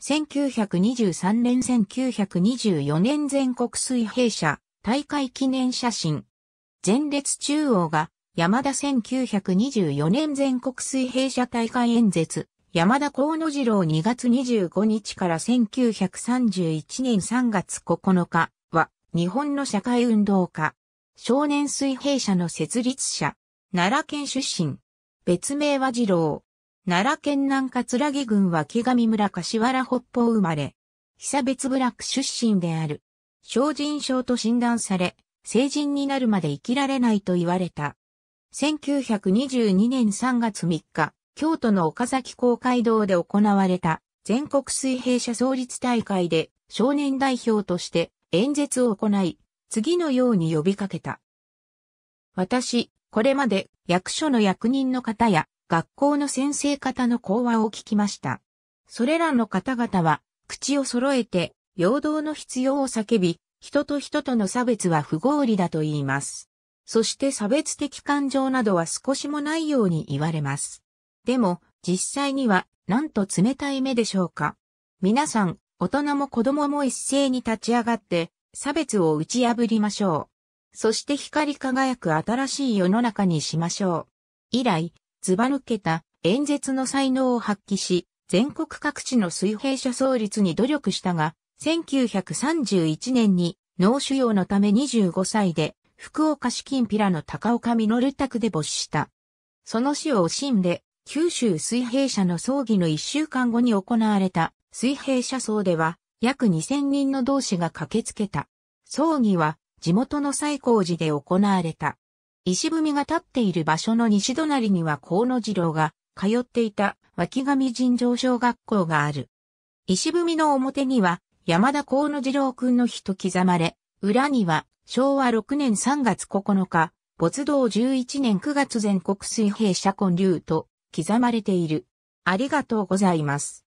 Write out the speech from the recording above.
1923年1924年全国水平社大会記念写真。前列中央が山田1924年全国水平社大会演説。山田河野次郎2月25日から1931年3月9日は日本の社会運動家。少年水平社の設立者。奈良県出身。別名は次郎。奈良県南葛城郡木上村柏原北方生まれ、久別部落出身である。精進症と診断され、成人になるまで生きられないと言われた。1922年3月3日、京都の岡崎公会堂で行われた全国水平社創立大会で少年代表として演説を行い、次のように呼びかけた。私、これまで役所の役人の方や学校の先生方の講話を聞きました。それらの方々は、口を揃えて、平等の必要を叫び、人と人との差別は不合理だと言います。そして差別的感情などは少しもないように言われます。でも、実際には、なんと冷たい目でしょうか。皆さん、大人も子供も一斉に立ち上がって、差別を打ち破りましょう。そして光り輝く新しい世の中にしましょう。以来、ずば抜けた演説の才能を発揮し、全国各地の水平社創立に努力したが、1931年に脳腫瘍のため25歳で福岡市金ピラの高岡実宅で没した。その死を惜しんで、九州水平社の葬儀の1週間後に行われた水平社葬では、約2000人の同志が駆けつけた。葬儀は地元の最高寺で行われた。石踏みが立っている場所の西隣には河野次郎が通っていた脇上尋常小学校がある。石踏みの表には山田河野次郎くんの日と刻まれ、裏には昭和6年3月9日、没道11年9月全国水平社根流と刻まれている。ありがとうございます。